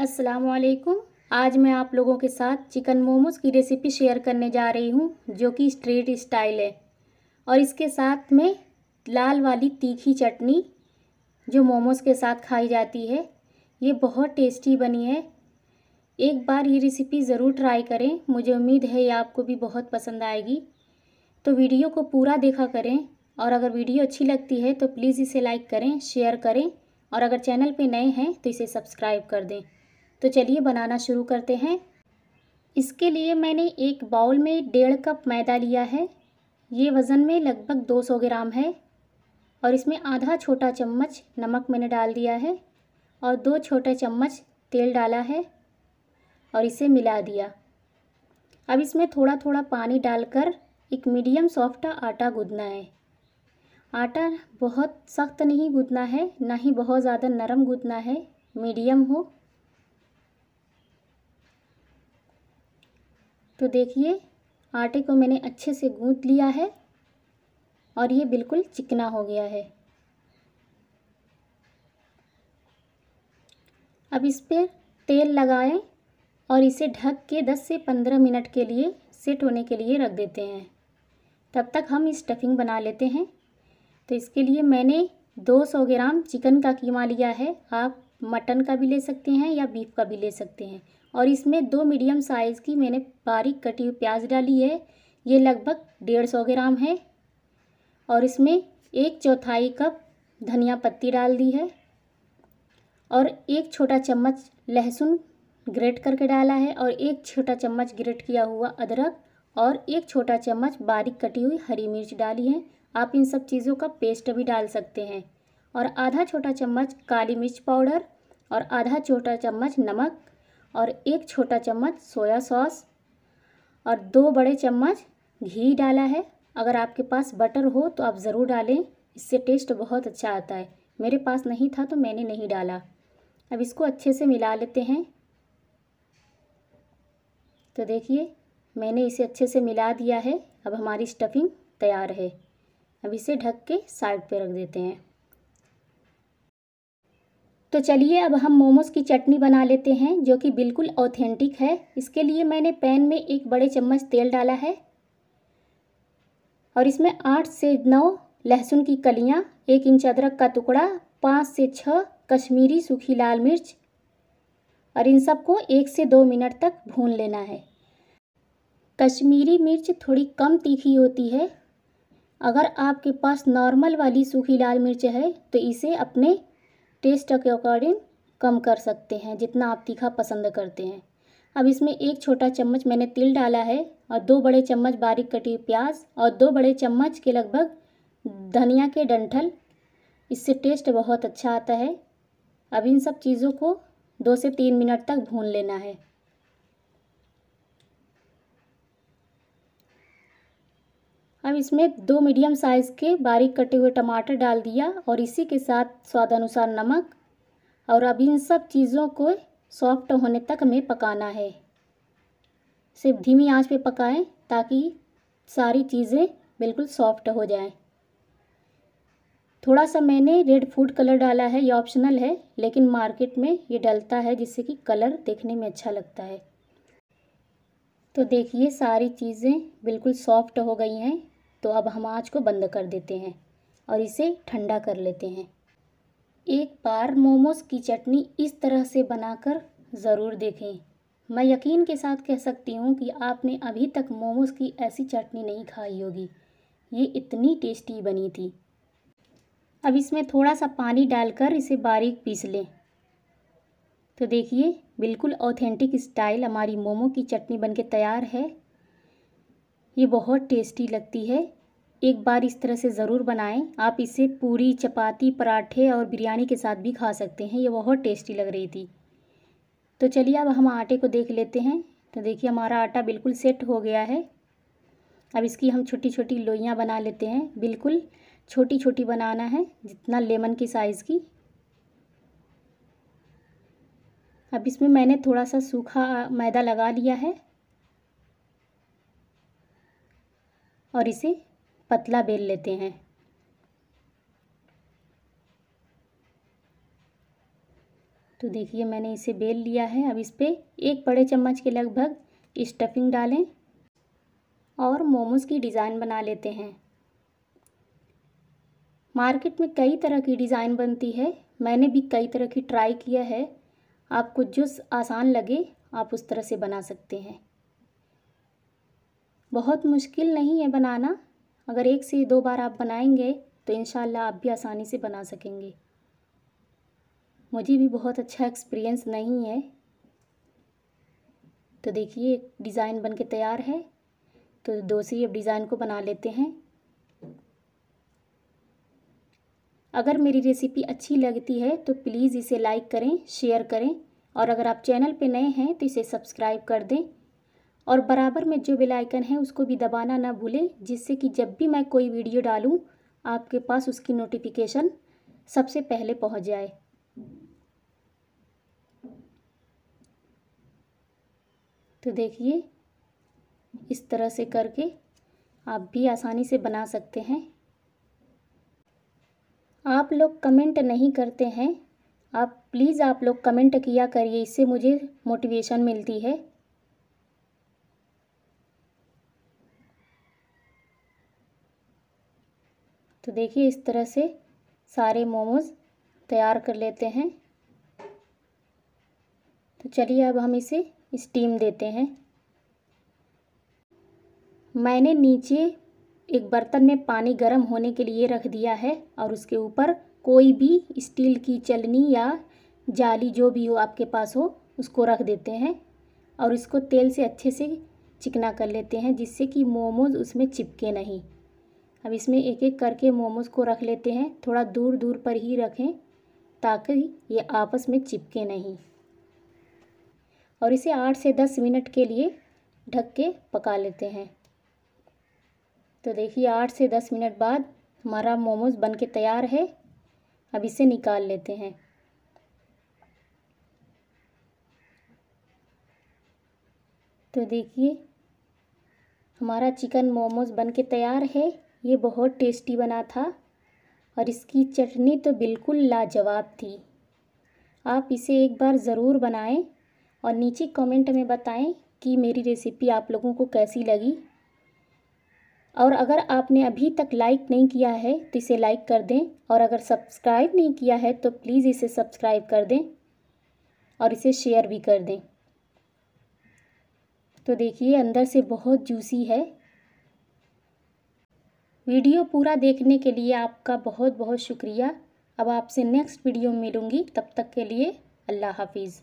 असलकुम आज मैं आप लोगों के साथ चिकन मोमोज़ की रेसिपी शेयर करने जा रही हूँ जो कि स्ट्रीट स्टाइल है और इसके साथ में लाल वाली तीखी चटनी जो मोमोज़ के साथ खाई जाती है ये बहुत टेस्टी बनी है एक बार ये रेसिपी ज़रूर ट्राई करें मुझे उम्मीद है ये आपको भी बहुत पसंद आएगी तो वीडियो को पूरा देखा करें और अगर वीडियो अच्छी लगती है तो प्लीज़ इसे लाइक करें शेयर करें और अगर चैनल पे नए हैं तो इसे सब्सक्राइब कर दें तो चलिए बनाना शुरू करते हैं इसके लिए मैंने एक बाउल में डेढ़ कप मैदा लिया है ये वज़न में लगभग 200 ग्राम है और इसमें आधा छोटा चम्मच नमक मैंने डाल दिया है और दो छोटे चम्मच तेल डाला है और इसे मिला दिया अब इसमें थोड़ा थोड़ा पानी डालकर एक मीडियम सॉफ्ट आटा गूंदना है आटा बहुत सख्त नहीं गूंदना है ना ही बहुत ज़्यादा नरम गूंदना है मीडियम हो तो देखिए आटे को मैंने अच्छे से गूँथ लिया है और ये बिल्कुल चिकना हो गया है अब इस पर तेल लगाएं और इसे ढक के 10 से 15 मिनट के लिए सेट होने के लिए रख देते हैं तब तक हम स्टफिंग बना लेते हैं तो इसके लिए मैंने 200 ग्राम चिकन का कीमा लिया है आप मटन का भी ले सकते हैं या बीफ का भी ले सकते हैं और इसमें दो मीडियम साइज़ की मैंने बारीक कटी हुई प्याज डाली है ये लगभग डेढ़ सौ ग्राम है और इसमें एक चौथाई कप धनिया पत्ती डाल दी है और एक छोटा चम्मच लहसुन ग्रेट करके डाला है और एक छोटा चम्मच ग्रेट किया हुआ अदरक और एक छोटा चम्मच बारीक कटी हुई हरी मिर्च डाली है आप इन सब चीज़ों का पेस्ट भी डाल सकते हैं और आधा छोटा चम्मच काली मिर्च पाउडर और आधा छोटा चम्मच नमक और एक छोटा चम्मच सोया सॉस और दो बड़े चम्मच घी डाला है अगर आपके पास बटर हो तो आप ज़रूर डालें इससे टेस्ट बहुत अच्छा आता है मेरे पास नहीं था तो मैंने नहीं डाला अब इसको अच्छे से मिला लेते हैं तो देखिए मैंने इसे अच्छे से मिला दिया है अब हमारी स्टफिंग तैयार है अब इसे ढक के साइड पे रख देते हैं तो चलिए अब हम मोमोज़ की चटनी बना लेते हैं जो कि बिल्कुल ऑथेंटिक है इसके लिए मैंने पैन में एक बड़े चम्मच तेल डाला है और इसमें आठ से नौ लहसुन की कलियाँ एक इंच अदरक का टुकड़ा पाँच से छः कश्मीरी सूखी लाल मिर्च और इन सबको एक से दो मिनट तक भून लेना है कश्मीरी मिर्च थोड़ी कम तीखी होती है अगर आपके पास नॉर्मल वाली सूखी लाल मिर्च है तो इसे अपने टेस्ट के अकॉर्डिंग कम कर सकते हैं जितना आप तीखा पसंद करते हैं अब इसमें एक छोटा चम्मच मैंने तिल डाला है और दो बड़े चम्मच बारीक कटी प्याज और दो बड़े चम्मच के लगभग धनिया के डंठल इससे टेस्ट बहुत अच्छा आता है अब इन सब चीज़ों को दो से तीन मिनट तक भून लेना है अब इसमें दो मीडियम साइज़ के बारीक कटे हुए टमाटर डाल दिया और इसी के साथ स्वाद अनुसार नमक और अब इन सब चीज़ों को सॉफ्ट होने तक हमें पकाना है सिर्फ धीमी आंच पे पकाएं ताकि सारी चीज़ें बिल्कुल सॉफ्ट हो जाएं थोड़ा सा मैंने रेड फूड कलर डाला है ये ऑप्शनल है लेकिन मार्केट में ये डलता है जिससे कि कलर देखने में अच्छा लगता है तो देखिए सारी चीज़ें बिल्कुल सॉफ्ट हो गई हैं तो अब हम आँच को बंद कर देते हैं और इसे ठंडा कर लेते हैं एक बार मोमोस की चटनी इस तरह से बनाकर ज़रूर देखें मैं यकीन के साथ कह सकती हूँ कि आपने अभी तक मोमोस की ऐसी चटनी नहीं खाई होगी ये इतनी टेस्टी बनी थी अब इसमें थोड़ा सा पानी डालकर इसे बारीक पीस लें तो देखिए बिल्कुल ऑथेंटिक स्टाइल हमारी मोमो की चटनी बनके तैयार है ये बहुत टेस्टी लगती है एक बार इस तरह से ज़रूर बनाएं आप इसे पूरी चपाती पराठे और बिरयानी के साथ भी खा सकते हैं ये बहुत टेस्टी लग रही थी तो चलिए अब हम आटे को देख लेते हैं तो देखिए हमारा आटा बिल्कुल सेट हो गया है अब इसकी हम छोटी छोटी लोइयाँ बना लेते हैं बिल्कुल छोटी छोटी बनाना है जितना लेमन की साइज़ की अब इसमें मैंने थोड़ा सा सूखा मैदा लगा लिया है और इसे पतला बेल लेते हैं तो देखिए मैंने इसे बेल लिया है अब इस पर एक बड़े चम्मच के लगभग स्टफिंग डालें और मोमोज की डिज़ाइन बना लेते हैं मार्केट में कई तरह की डिज़ाइन बनती है मैंने भी कई तरह की ट्राई किया है आपको जो आसान लगे आप उस तरह से बना सकते हैं बहुत मुश्किल नहीं है बनाना अगर एक से दो बार आप बनाएंगे तो इन आप भी आसानी से बना सकेंगे मुझे भी बहुत अच्छा एक्सपीरियंस नहीं है तो देखिए एक डिज़ाइन बन के तैयार है तो दो से अब डिज़ाइन को बना लेते हैं अगर मेरी रेसिपी अच्छी लगती है तो प्लीज़ इसे लाइक करें शेयर करें और अगर आप चैनल पे नए हैं तो इसे सब्सक्राइब कर दें और बराबर में जो बेल आइकन है उसको भी दबाना ना भूलें जिससे कि जब भी मैं कोई वीडियो डालूं आपके पास उसकी नोटिफिकेशन सबसे पहले पहुंच जाए तो देखिए इस तरह से करके आप भी आसानी से बना सकते हैं आप लोग कमेंट नहीं करते हैं आप प्लीज़ आप लोग कमेंट किया करिए इससे मुझे मोटिवेशन मिलती है तो देखिए इस तरह से सारे मोमोज़ तैयार कर लेते हैं तो चलिए अब हम इसे स्टीम देते हैं मैंने नीचे एक बर्तन में पानी गर्म होने के लिए रख दिया है और उसके ऊपर कोई भी स्टील की चलनी या जाली जो भी हो आपके पास हो उसको रख देते हैं और इसको तेल से अच्छे से चिकना कर लेते हैं जिससे कि मोमोज़ उसमें चिपके नहीं अब इसमें एक एक करके मोमोज़ को रख लेते हैं थोड़ा दूर दूर पर ही रखें ताकि ये आपस में चिपके नहीं और इसे आठ से दस मिनट के लिए ढक के पका लेते हैं तो देखिए आठ से दस मिनट बाद हमारा मोमोज़ बन के तैयार है अब इसे निकाल लेते हैं तो देखिए हमारा चिकन मोमोज़ बन के तैयार है ये बहुत टेस्टी बना था और इसकी चटनी तो बिल्कुल लाजवाब थी आप इसे एक बार ज़रूर बनाएं और नीचे कमेंट में बताएं कि मेरी रेसिपी आप लोगों को कैसी लगी और अगर आपने अभी तक लाइक नहीं किया है तो इसे लाइक कर दें और अगर सब्सक्राइब नहीं किया है तो प्लीज़ इसे सब्सक्राइब कर दें और इसे शेयर भी कर दें तो देखिए अंदर से बहुत जूसी है वीडियो पूरा देखने के लिए आपका बहुत बहुत शुक्रिया अब आपसे नेक्स्ट वीडियो मिलूँगी तब तक के लिए अल्लाह हाफिज़